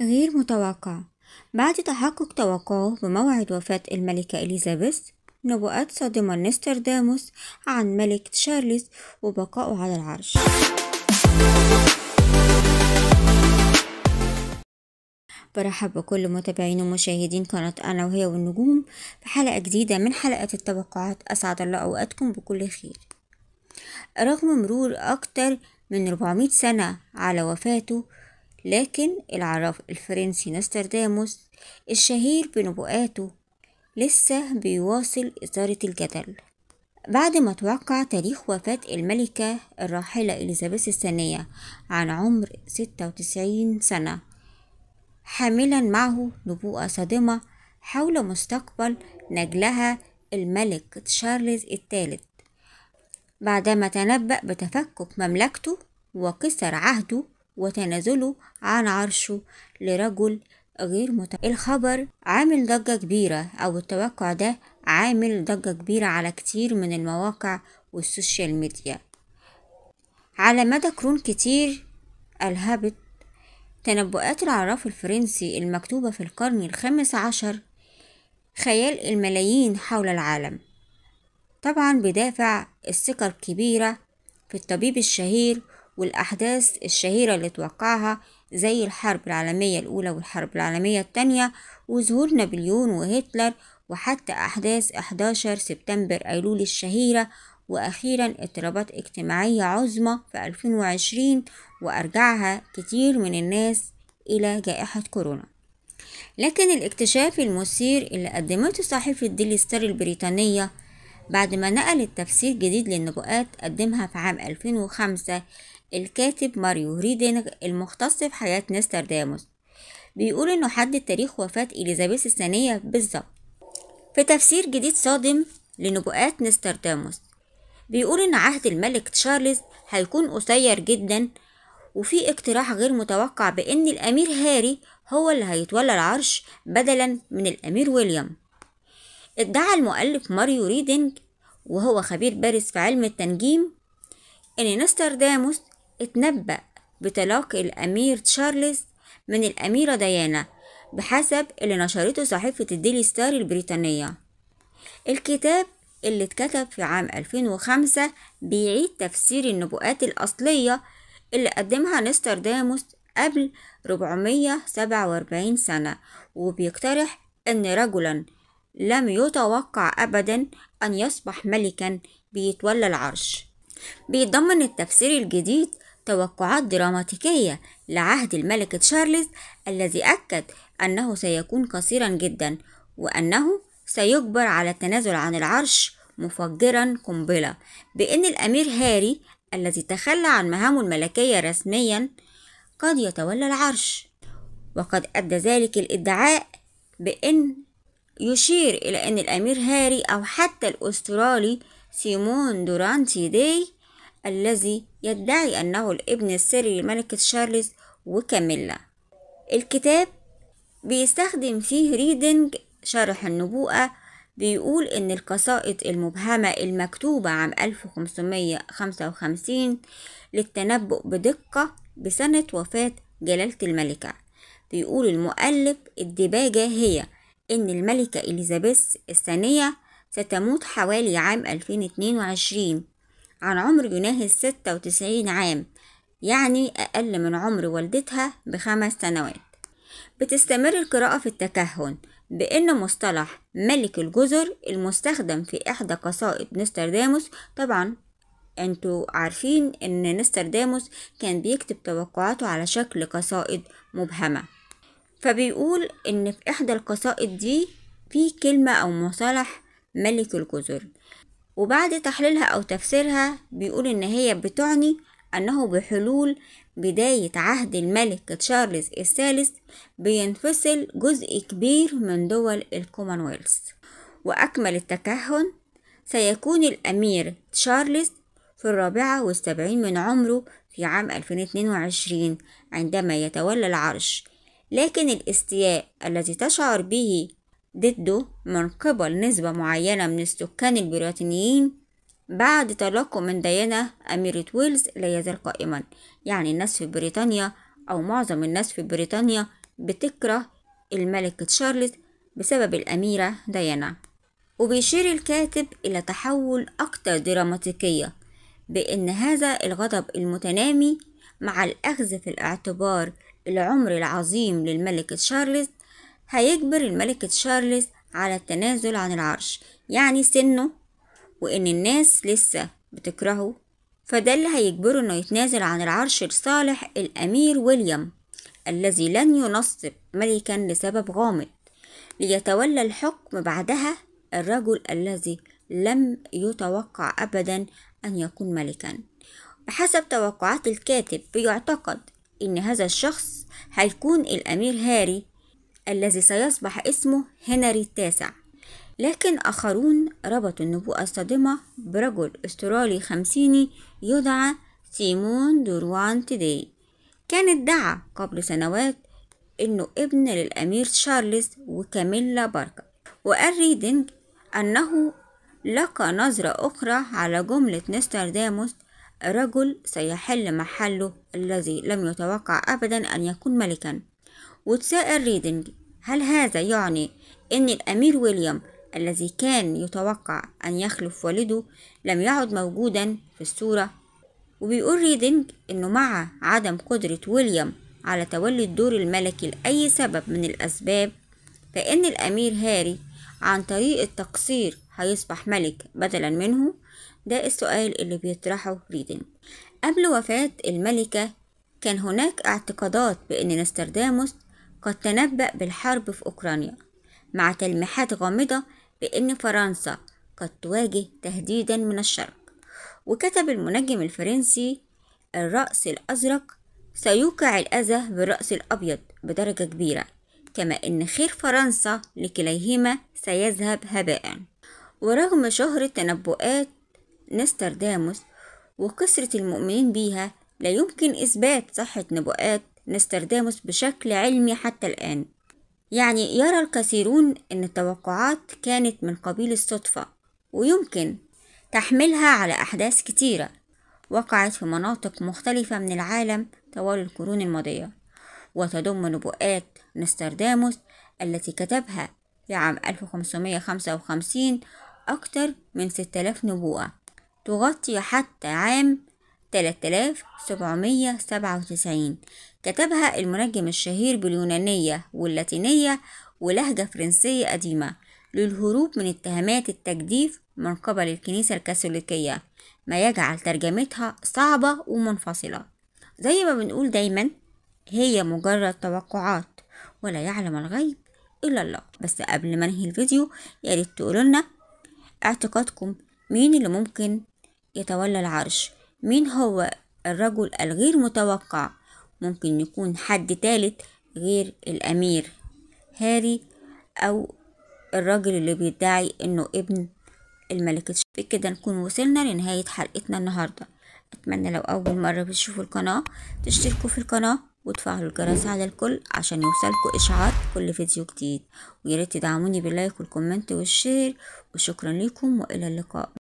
غير متوقع بعد تحقق توقعه بموعد وفاة الملكة إليزابيث نبوءات صادمة لنسترداموس عن ملك تشارلز وبقائه على العرش برحب بكل متابعين ومشاهدين قناة أنا وهي والنجوم في حلقة جديدة من حلقات التوقعات أسعد الله أوقاتكم بكل خير رغم مرور أكتر من 400 سنة على وفاته لكن العراف الفرنسي نسترداموس الشهير بنبوءاته لسه بيواصل إثارة الجدل بعد ما توقع تاريخ وفاة الملكة الراحلة إليزابيث الثانية عن عمر 96 سنة حاملا معه نبوءة صادمة حول مستقبل نجلها الملك تشارلز الثالث بعدما تنبأ بتفكك مملكته وكسر عهده وتنازله عن عرشه لرجل غير مت... الخبر عامل ضجة كبيرة أو التوقع ده عامل ضجة كبيرة على كتير من المواقع والسوشيال ميديا على مدى قرون كتير ألهبت تنبؤات العراف الفرنسي المكتوبة في القرن الخامس عشر خيال الملايين حول العالم طبعا بدافع الثقة الكبيرة في الطبيب الشهير والأحداث الشهيرة اللي توقعها زي الحرب العالمية الأولى والحرب العالمية التانية وظهور نابليون وهتلر وحتى أحداث 11 سبتمبر أيلول الشهيرة وأخيرا اضطرابات اجتماعية عظمى في 2020 وأرجعها كتير من الناس إلى جائحة كورونا لكن الاكتشاف المثير اللي قدمته صحيفة ديلي ستار البريطانية بعد ما نقلت تفسير جديد للنبوءات قدمها في عام 2005 الكاتب ماريو ريدينغ المختص في حياة نسترداموس بيقول إنه حدد تاريخ وفاة إليزابيث الثانية بالظبط في تفسير جديد صادم لنبوءات نسترداموس بيقول إن عهد الملك تشارلز هيكون قصير جدا وفي اقتراح غير متوقع بإن الأمير هاري هو اللي هيتولى العرش بدلا من الأمير ويليام ادعى المؤلف ماريو ريدينج وهو خبير بارز في علم التنجيم إن نسترداموس اتنبأ بتلاقي الأمير تشارلز من الأميرة ديانا بحسب اللي نشرته صحيفة الديلي ستار البريطانية الكتاب اللي اتكتب في عام 2005 بيعيد تفسير النبوءات الأصلية اللي قدمها نسترداموس قبل 447 سنة وبيقترح أن رجلا لم يتوقع أبدا أن يصبح ملكا بيتولى العرش بيتضمن التفسير الجديد توقعات دراماتيكية لعهد الملكة شارلز الذي أكد أنه سيكون قصيرا جدا وأنه سيجبر على التنازل عن العرش مفجرا قنبلة بأن الأمير هاري الذي تخلى عن مهامه الملكية رسميا قد يتولى العرش وقد أدى ذلك الادعاء بأن يشير إلى أن الأمير هاري أو حتى الأسترالي سيمون دورانتي دي الذي يدعي أنه الابن السري لملكة شارلز وكاميلا الكتاب بيستخدم فيه ريدنج شرح النبوءة بيقول إن القصائد المبهمة المكتوبة عام 1555 للتنبؤ بدقة بسنة وفاة جلالة الملكة بيقول المؤلف الدباجة هي إن الملكة إليزابيث الثانية ستموت حوالي عام 2022 عن عمر يناهز ستة وتسعين عام يعني أقل من عمر والدتها بخمس سنوات بتستمر القراءة في التكهن بأن مصطلح ملك الجزر المستخدم في إحدى قصائد نسترداموس طبعا انتوا عارفين ان نسترداموس كان بيكتب توقعاته على شكل قصائد مبهمة فبيقول ان في احدى القصائد دي في كلمة او مصطلح ملك الجزر وبعد تحليلها أو تفسيرها بيقول إن هي بتعني أنه بحلول بداية عهد الملك تشارلز الثالث بينفصل جزء كبير من دول الكومنولث وأكمل التكهن سيكون الأمير تشارلز في الرابعة والسبعين من عمره في عام 2022 عندما يتولى العرش لكن الاستياء الذي تشعر به ضده من قبل نسبة معينة من السكان البريطانيين بعد تلقوا من ديانا أميرة ويلز لا يزال قائما يعني الناس في بريطانيا أو معظم الناس في بريطانيا بتكره الملكة شارلز بسبب الأميرة ديانا وبيشير الكاتب إلى تحول أكثر دراماتيكية بأن هذا الغضب المتنامي مع الأخذ في الاعتبار العمر العظيم للملكة شارلز هيجبر الملكة تشارلز على التنازل عن العرش يعني سنه وإن الناس لسه بتكرهه فده اللي هيجبره إنه يتنازل عن العرش لصالح الأمير ويليام الذي لن ينصب ملكا لسبب غامض ليتولى الحكم بعدها الرجل الذي لم يتوقع أبدا أن يكون ملكا بحسب توقعات الكاتب بيعتقد إن هذا الشخص هيكون الأمير هاري الذي سيصبح اسمه هنري التاسع لكن آخرون ربطوا النبوءة الصادمة برجل أسترالي خمسيني يدعى سيمون دوروان تيدي كان ادعى قبل سنوات إنه ابن للأمير تشارلز وكاميلا باركر وقال ريدنج أنه لقى نظرة أخرى على جملة نسترداموس رجل سيحل محله الذي لم يتوقع أبدا أن يكون ملكا وتساءل ريدنج هل هذا يعني أن الأمير ويليام الذي كان يتوقع أن يخلف والده لم يعد موجودا في الصورة وبيقول ريدنج أنه مع عدم قدرة ويليام على تولي الدور الملكي لأي سبب من الأسباب فإن الأمير هاري عن طريق التقصير هيصبح ملك بدلا منه ده السؤال اللي بيطرحه ريدنج قبل وفاة الملكة كان هناك اعتقادات بأن نسترداموس قد تنبأ بالحرب في أوكرانيا مع تلميحات غامضة بأن فرنسا قد تواجه تهديدا من الشرق وكتب المنجم الفرنسي الرأس الأزرق سيوقع الأذى بالرأس الأبيض بدرجة كبيرة كما أن خير فرنسا لكليهما سيذهب هباء ورغم شهرة تنبؤات نسترداموس وكثرة المؤمنين بيها لا يمكن إثبات صحة نبوءات نسترداموس بشكل علمي حتى الآن يعني يرى الكثيرون أن التوقعات كانت من قبيل الصدفة ويمكن تحملها على أحداث كتيرة وقعت في مناطق مختلفة من العالم طوال القرون الماضية وتضم نبوءات نسترداموس التي كتبها في عام 1555 أكثر من 6000 نبوءة تغطي حتى عام 3797 كتبها المنجم الشهير باليونانية واللاتينية ولهجة فرنسية قديمة للهروب من اتهامات التجديف من قبل الكنيسة الكاثوليكية ما يجعل ترجمتها صعبة ومنفصلة زي ما بنقول دايما هي مجرد توقعات ولا يعلم الغيب إلا الله بس قبل ما انهي الفيديو ياريت تقولولنا اعتقادكم مين اللي ممكن يتولى العرش مين هو الرجل الغير متوقع ممكن يكون حد تالت غير الأمير هاري أو الراجل اللي بيدعي إنه ابن الملكة بكده نكون وصلنا لنهاية حلقتنا النهاردة أتمنى لو أول مرة بتشوفوا القناة تشتركوا في القناة وتفعلوا الجرس على الكل عشان يوصلكوا إشعار كل فيديو جديد وياريت تدعموني باللايك والكومنت والشير وشكرا لكم وإلى اللقاء